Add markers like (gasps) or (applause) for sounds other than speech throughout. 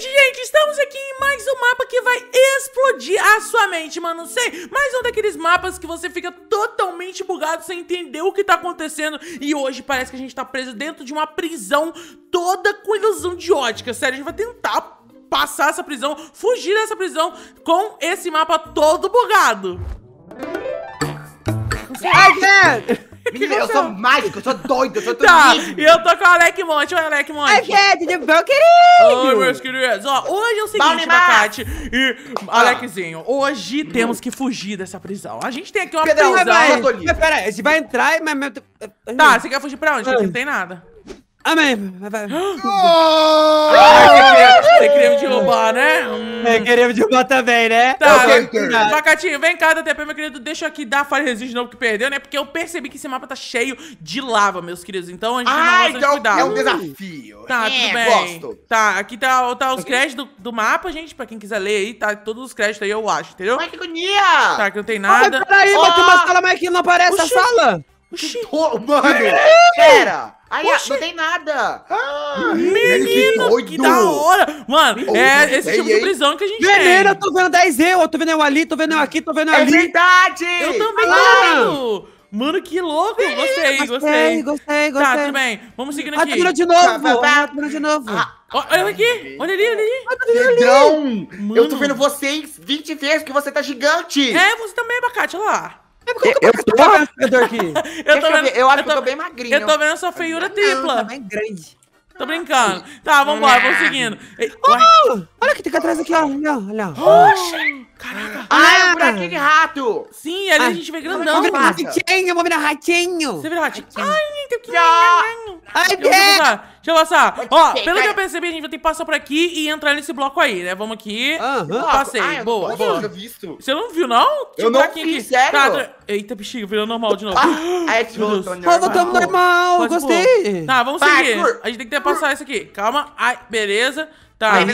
seguinte, gente, estamos aqui em mais um mapa que vai explodir a sua mente, mano, não sei, mais um daqueles mapas que você fica totalmente bugado sem entender o que tá acontecendo e hoje parece que a gente tá preso dentro de uma prisão toda com ilusão de ótica, sério, a gente vai tentar passar essa prisão, fugir dessa prisão com esse mapa todo bugado. Ai, Menina, eu sou mágico, eu sou doido, eu sou tá, E eu tô com o Alec Monte, olha o Alec Monte. Aqui é, tudo bom, querido? Oi, meus queridos. Ó, hoje é o seguinte, Bacate e ah. Aleczinho, hoje temos que fugir dessa prisão. A gente tem aqui uma Pedro, prisão. Mas, mas, mas pera, a gente vai entrar, mas... Tá, você quer fugir pra onde? Aqui não tem nada. Amém. Vai, vai. (gasps) Oh também, uhum. queria derrubar também, né? Tá, Pacatinho, é vem cá, DTP, meu querido. Deixa eu aqui dar Fire Resist de novo que perdeu, né? Porque eu percebi que esse mapa tá cheio de lava, meus queridos. Então a gente ah, tem então cuidado. é um desafio. Tá, é, tudo bem. Gosto. Tá, aqui tá, tá os créditos do, do, mapa, gente, pra quem quiser ler aí. Tá todos os créditos aí, eu acho, entendeu? Ai, que agonia! Tá, que não tem nada. Mas peraí, oh! mas tem uma sala, mas que não aparece Oxi. a sala? Oxi. mano, pera. Aí, Oxi. não tem nada. Ah, menino, que, que, da hora. Mano, oh, é esse tipo de prisão que a gente Veneno, tem. Menino, eu tô vendo 10 eu, tô vendo eu ali, tô vendo eu aqui, tô vendo eu é ali. É verdade. Eu também ah. tô vendo. Mano, que louco! Gostei, gostei. Gostei, gostei, gostei. Tá, tudo bem. Vamos seguindo aqui. Atirou de novo. Tá, atirou de novo. Ah, olha aqui. Olha ali, olha ali. Pedrão, eu tô vendo vocês 20 vezes que você tá gigante. É, você também, Abacate. Olha lá eu tô, eu, eu eu, tô (laughs) vendo... eu acho eu tô... que eu tô bem magrinho. Eu tô vendo sua feiura tá tripla. bem grande. Tô brincando. Tá, vambora, vamos seguindo. oh, olha o que tem aqui atrás aqui, olha, olha. Oxi! Caraca! Ah, é o ah! buraquinho de rato! Sim, ali a ah. gente vê grandão. Eu vou virar ratinho, eu vou virar ratinho! Você virar. ratinho? Ai, tem que... Ai, que é? deixa eu passar. Ó, pelo que eu percebi, a gente vai ter que passar por aqui e entrar nesse bloco aí, né? Vamos aqui. Aham. Passei, ah, boa, boa. Você não viu, não? Eu não vi, sério? Tá, tá. Eita, bexiga, virou normal de novo. Ah, voltamos normal, gostei. Tá, vamos seguir. A gente tem que passar isso aqui. Calma. Ai, beleza. Tá. Aí,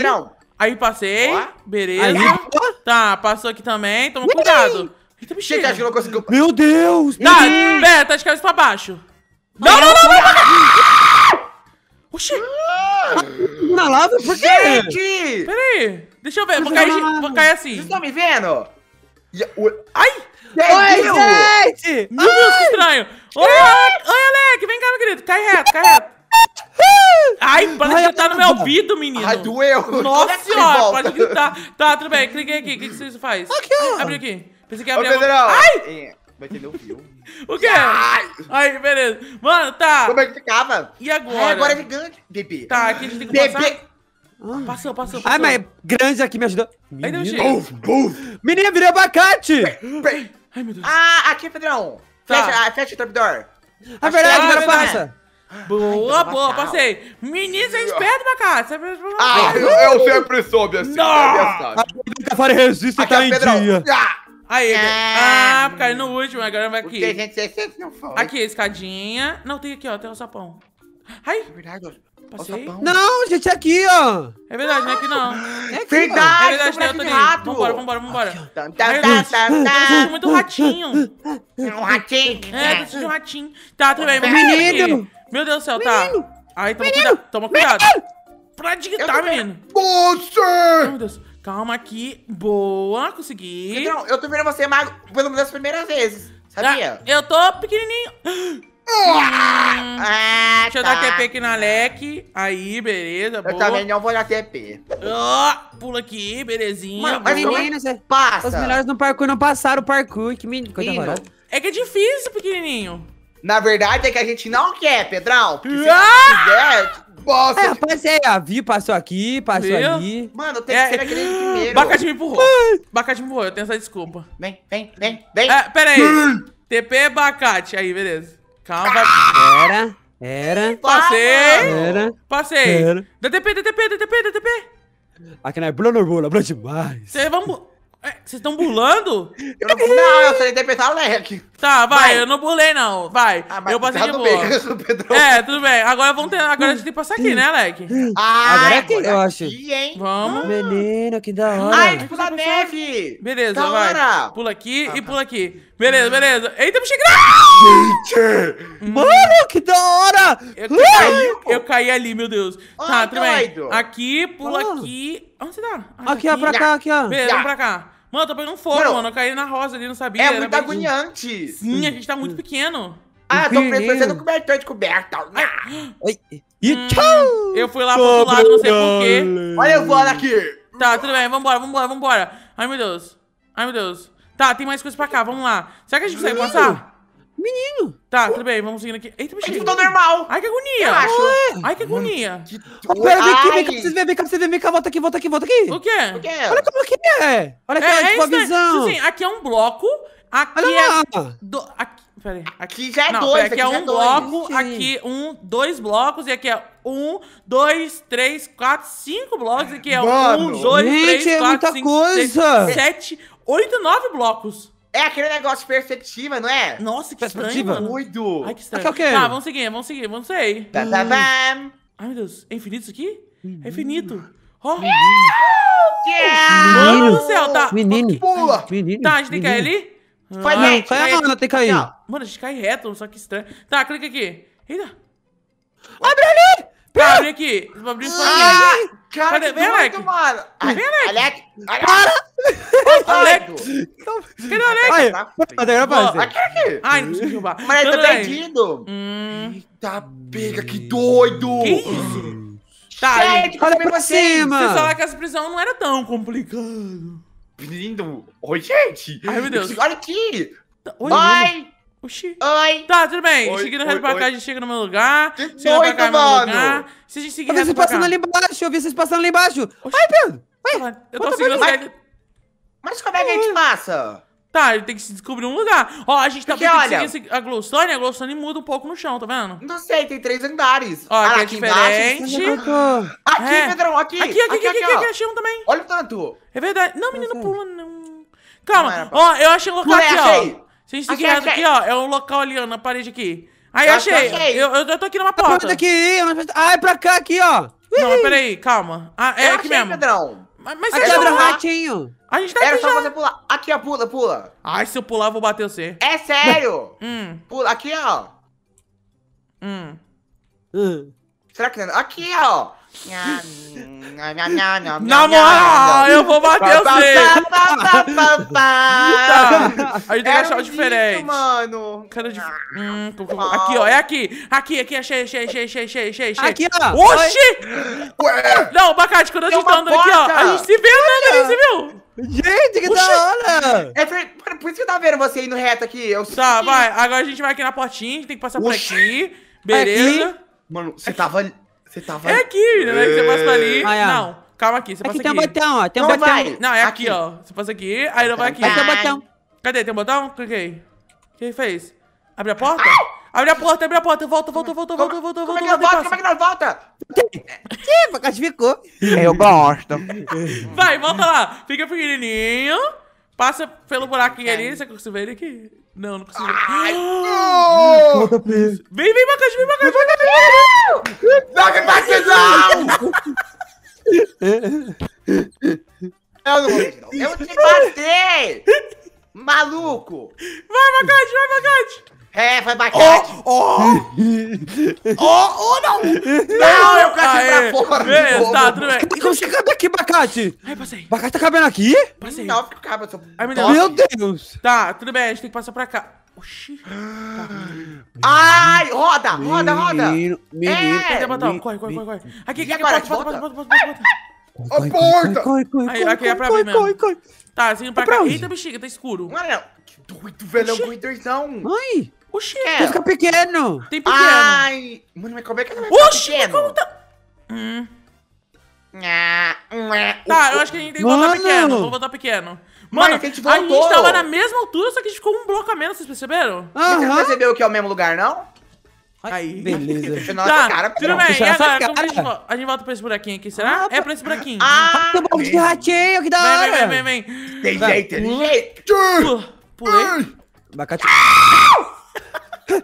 Aí passei, Ó. beleza. Aí. Tá, passou aqui também, toma cuidado. Eita, Você que tá acha que não conseguiu? Meu Deus! Tá, Deus. pera, tá de cabeça pra baixo. Não, não, não, não, não! Oxi! Inalável, por quê? Gente! Pera aí, deixa eu ver, vou cair, vou cair assim. Vocês estão me vendo? Ai! É oi, gente! Meu Deus, que estranho! Oi, Alec, vem cá, meu querido, cai reto, cai reto. Ai, pode gritar tá no meu ouvido, menino. Ai, doeu. Nossa assim, senhora, pode gritar. Tá, tudo bem. Cliquei aqui. O que, que você faz? Aqui, ó. Abre aqui. Pensei que ia abrir Ô, Pedrão. Ai! É, vai ter meu ouvido O quê? Ai. Ai, beleza. Mano, tá. Como é que ficava? E agora? Ai, agora é gigante, bebê. Tá, aqui a gente tem que bebê. passar. Ah, passou, passou, passou. Ai, mas é grande aqui, me ajudou. Menino, Aí deu Menina, virei abacate. Ai, meu Deus. Ah, aqui, Pedrão. Tá. Fecha, ah, fecha o trapdoor. A é verdade, agora é, né? passa. Boa, Ai, boa, passei. Menino, você é esperto, Macaco. Você é ah, assim. eu, eu sempre soube assim. Não! É a Tafari resiste e é tá em dia. Ah! Aí, é. ah, ah caiu no último, agora vai aqui. Porque, gente, não Aqui, escadinha. Não, tem aqui, ó, tem um sapão. Ai! É verdade, Passei. não, gente, é aqui, ó. É verdade, não é aqui não. É aqui, verdade, ó. é verdade, tem outro rato. Vambora, vambora, vambora. Tá, tá, tá, tá, tá, tá. muito ratinho. (laughs) um ratinho. É, preciso de um ratinho. Tá, tudo bem. Menino. Meu Deus do céu, tá. Menino. Aí, toma menino. cuidado. Toma cuidado. Menino. Pra digitar, menino. Você! meu Deus. Calma aqui. Boa, consegui. Então, eu tô vendo você mago pelo menos das primeiras vezes. Ah, sabia? Ah, eu tô pequenininho. Hum. Ah, ah, Deixa eu tá. dar TP aqui na leque. Aí, beleza, boa. Eu também não vou dar TP. Oh, ah, pula aqui, belezinha. Mano, mas menino, passa. Os melhores no parkour não passaram o parkour. Que menino, coisa É que é difícil, pequenininho. Na verdade é que a gente não quer, Pedrão. Porque se ah! quiser, bosta. é, passei, ó. Vi, passou aqui, passou Viu? ali. Mano, tem é, que ser aquele primeiro. Bacate me empurrou. Bacate me empurrou, eu tenho essa desculpa. Vem, vem, vem, vem. Ah, pera hum. é aí. TP, bacate Aí, beleza. Calma. Era. Era. Passei. Era. Passei. Era. DTP, DTP, DTP, DTP. Aqui não é Bruno Bula, Bruno é demais. Vocês é, vão... Vocês estão bulando? Eu não, eu sei interpretar tá o leque. Tá, vai, vai, eu não pulei, não. Vai. Ah, eu passei tá de boa. Bem, (laughs) é, tudo bem. Agora vamos ter. Agora a gente tem que passar aqui, né, Alec? Ah, agora, é aqui, eu é acho. Aqui, hein? Vamos. Ah. Menino, que da hora. Ai, ah, pula neve! Beleza, da vai. Hora. Pula aqui ah, e tá. pula aqui. Beleza, beleza. Eita, bexiga! Gente! Hum. Mano, que da hora! Eu caí, eu caí ali, meu Deus. tá, tudo bem. Aqui, pula ah. aqui. Onde você tá? Aqui, ó, pra cá, aqui, ó. Beleza, vamos pra cá. Mano, tô pegando fogo, mano. Eu caí na rosa ali, não sabia. É muito agoniante. Sim, a gente tá muito pequeno. Ah, tô parecendo cobertor de coberta. Ah. Hum, eu fui lá pro outro lado, não sei porquê. Olha eu voando aqui. Tá, tudo bem. Vambora, vambora, vambora. Ai, meu Deus. Ai, meu Deus. Tá, tem mais coisa pra cá. Vamos lá. Será que a gente consegue passar? Menino! Tá, tudo bem, vamos seguindo aqui. Eita, bichinho. Ele normal. Ai, que agonia. Eu acho. Ué. Ai, que agonia. Oh, pera, vem aqui, vem cá, você verem, vem cá, vocês verem, vem cá, volta aqui, volta aqui, volta aqui. O quê? O quê? Olha como que é. Olha aqui, é, é tipo a né? visão. Sim, aqui é um bloco, aqui Olha é... Do... Aqui... Peraí. Aqui já é Não, dois, aqui, aqui é, é um é bloco, Sim. aqui um, dois blocos, e aqui é um, dois, três, quatro, cinco blocos, e aqui é Mano, um, dois, gente, três, é quatro, muita cinco, coisa. seis, sete, oito, nove blocos. É aquele negócio de perspectiva, não é? Nossa, que perspectiva. estranho, Doido. Ai, que estranho. Aqui é o quê? Tá, vamos seguir, vamos seguir, vamos seguir. Tá, tá, tá, Ai, meu Deus. É infinito isso aqui? É infinito. Oh. Yeah! Mano do céu, tá. Menino. Pula. Menino. Tá, a gente tem que cair ali? Foi, não! Faz ah, Foi a Ana, tem que cair. Mano, a gente cai reto, só que estranho. Tá, clica aqui. Eita. Abre ali! abrir aqui. Vou abrir isso pra mim. Cara, Cadê? Vem, Alec. Mano. Vem, Alec. Alec. Para! Alec. Cadê o Alec? Ai, tá Aqui, aqui. Ai, não precisa derrubar. Mas ele tá perdido. Hum. Eita, pega, que doido. Que isso? Tá, Gente, olha pra vocês. cima. Vocês falaram que essa prisão não era tão complicado. Lindo. Oi, gente. Ai, meu Deus. Olha aqui. Tá, Oi, Vai. Oxi. Oi. Tá, tudo bem. Oi, seguindo reto oi, pra cá, a gente chega no meu lugar. De mano. meu lugar. Se a gente seguir eu reto pra cá... Eu vi vocês passando ali embaixo, eu vi vocês passando ali embaixo. Oxi. Ai, Pedro. Ai, eu tô seguindo... Mas, mas como é que a gente passa? Tá, ele tem que se descobrir um lugar. Ó, a gente tá Porque, tem olha, seguir a Glowstone, a Glowstone muda um pouco no chão, tá vendo? Não sei, tem três andares. Ó, aqui, é diferente. Embaixo. Aqui, é. Pedrão, aqui. Aqui, aqui, aqui, aqui, aqui, aqui achei um também. Olha o tanto. É verdade. Não, tá menino, pula, não. Calma, ó, eu achei um local aqui, ó. Se a gente aqui, aqui, aqui, ó, é um local ali, ó, na parede aqui. Aí, eu tá, achei. Tá, achei. Eu, eu, eu, tô aqui numa tá porta. Aqui, ah, é pra cá, aqui, ó. Não, peraí, calma. Ah, é eu aqui achei, mesmo. Pedrão. Mas, mas aqui é um ratinho. A gente tá Era só já. você pular. Aqui, ó, pula, pula. Ai, se eu pular, eu vou bater você. É sério? hum. Pula, aqui, ó. Hum. hum. Será que... É? Aqui, ó. Na moral, eu vou bater você! tá. (laughs) A gente tem que achar o diferente. mano. Cara de. Ah. Hum, aqui, ó. É aqui. Aqui, aqui. Achei, é achei, achei, achei, achei, achei. Aqui, ó. Oxi! Ué. Não, Bacate, quando a gente tá andando aqui, ó. A gente se vê né? a gente se viu. Gente, que Oxi. da hora! É por, isso que eu tava vendo você indo reto aqui. Eu tá, vai. Agora a gente vai aqui na portinha. A gente tem que passar Oxi. por aqui. Beleza. Aqui. Mano, você aqui. tava você tava. É aqui, né? Você passa ali. Ah, é. Não, calma aqui. Você passa aqui. Aqui tem um botão, ó. Tem um não botão. Vai. Não, é aqui, aqui, ó. Você passa aqui, aí não vai aqui. Aqui tem um botão. Cadê? Tem um botão? Cliquei. O que ele fez? Abre a porta? Ai! Abre a porta, abre a porta. Volta, volta, volta, volta, é volta, volta. Como é que ela volta? Como é que ela volta? Sim, ficou? Eu gosto. Vai, volta lá. Fica pequenininho. Passa pelo buraquinho ali. Você consegue ver ele aqui. Não, não precisa. Ai, ah! não! Volta, Vem, vem, Macaxi, vem, Macaxi, vem, Macaxi! Não, que batizão! Ai, passei. Bacate tá cabendo aqui? Passei. Não, fica cabendo. Sou... Ai, meu Deus. meu Deus. Tá, tudo bem, a gente tem que passar pra cá. Oxi. Tá. Ai, roda, roda, roda. Menino, menino. É. Cadê, Corre, corre, corre, corre. Aqui, aqui, aqui, aqui, bota, bota, bota, bota, bota, A porta! Corre, corre, corre, é corre, corre, corre, corre, corre. Tá, assim, é pra, é pra cá. Onde? Eita, bexiga, tá escuro. Mano, que doido, velho, é um corredorzão. Ai. Oxi, é. Tem pequeno. Tem pequeno. Ai. Mano, mas como é que ela vai Oxi, pequeno? Oxi, como tá... Hum... Tá, eu acho que a gente tem que voltar pequeno. Vamos voltar pequeno. Mano, a, gente voltou. a gente tava na mesma altura, só que a gente ficou um bloco a menos, vocês perceberam? Aham. Você não percebeu que é o mesmo lugar, não? Aí. (laughs) Beleza. tá, cara, tudo bem. E agora, como a, gente, a gente volta pra esse buraquinho aqui, será? Ah, é pra esse buraquinho. Ah, que tá bom de rateio, que da hora. Vem, vem, vem, vem. Tem Vai. jeito, tem jeito. Pulei. Abacate. tá,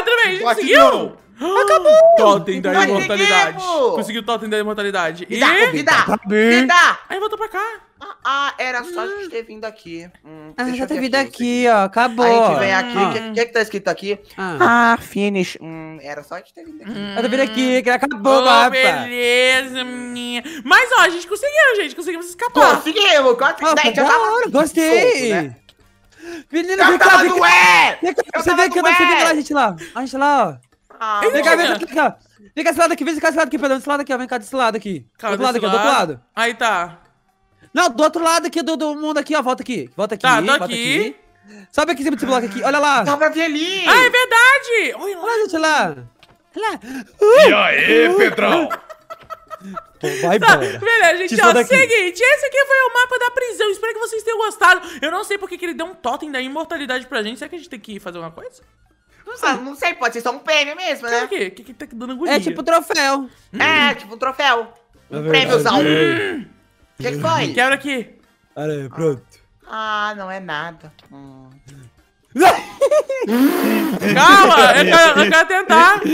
tudo bem, a gente seguiu? Não. Acabou! Totem da imortalidade. Conseguimos! Conseguiu o totem da imortalidade. Me dá, me dá, me dá. Aí voltou pra cá. Ah, ah era só a gente ah. ter vindo aqui. Hum, ah, já ter vindo aqui, aqui ó. Acabou. A gente vem aqui. O ah. que, que, é que tá escrito aqui? Ah, ah finish. Hum, era só a gente ter vindo aqui. Hum. Eu tô vindo aqui, que acabou, oh, mapa. Beleza, minha. Mas, ó, a gente conseguiu, gente. Conseguimos escapar. Conseguimos. Quatro, ah, dez, já tava... hora, gostei. Soco, né? Menina, eu vem cá, vem cá. É. Você vem aqui, você vem lá, é. a gente lá. A gente lá, ó. Ah, vem é. cá, vem cá. Vem cá desse lado aqui, vem cá desse lado aqui, Pedro. Desse lado aqui, ó. Vem cá desse lado aqui. Cara, do outro lado aqui, do outro lado. Aí tá. Não, do outro lado aqui do, do mundo aqui, ó. Volta aqui. Volta tá, aqui. Tá, tô volta aqui. aqui. Sabe aqui em cima desse bloco aqui? Olha lá. Dá tá pra ver ali. Ah, é verdade. Olha lá. Olha lá. Olha lá. Uh, e aí, uh, Pedrão? Vai tá, Beleza, gente, ó, seguinte, esse aqui foi o mapa da prisão, espero que vocês tenham gostado. Eu não sei porque que ele deu um totem da imortalidade pra gente, será que a gente tem que fazer alguma coisa? Não sei. Ah, não sei, pode ser só um prêmio mesmo, né? O que, que, que tá dando agonia? É tipo troféu. Hum. É, tipo um troféu. Um prêmiozão. O que, que foi? Quebra aqui. Olha, pronto. Ah, não é nada. Hum. (laughs) Calma, eu quero, eu quero tentar. (laughs)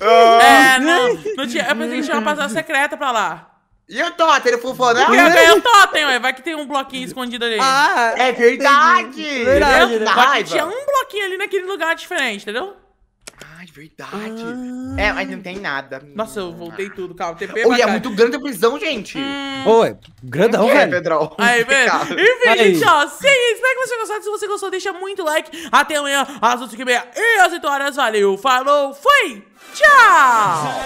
Ah. é, não, não tinha, eu é pensei que tinha uma passagem secreta pra lá. E o Totem, né? o Fufonel? Porque é o Totem, ué. Vai que tem um bloquinho escondido ali. Ah, é verdade. É Verdade, Vai que tinha um bloquinho ali naquele lugar diferente, entendeu? Ah, é verdade. Ah. É, mas não tem nada. Nossa, eu voltei tudo, calma. TP Oi, é muito grande a prisão, gente. Hum. Oi, grandão, é, Pedro. Aí, (laughs) velho. Enfim, Aí. gente, ó. Sim, é espero que você gostou. Se você gostou, deixa muito like. Até amanhã, às 8 h e às 8 horas. Valeu, falou, fui. Tchau.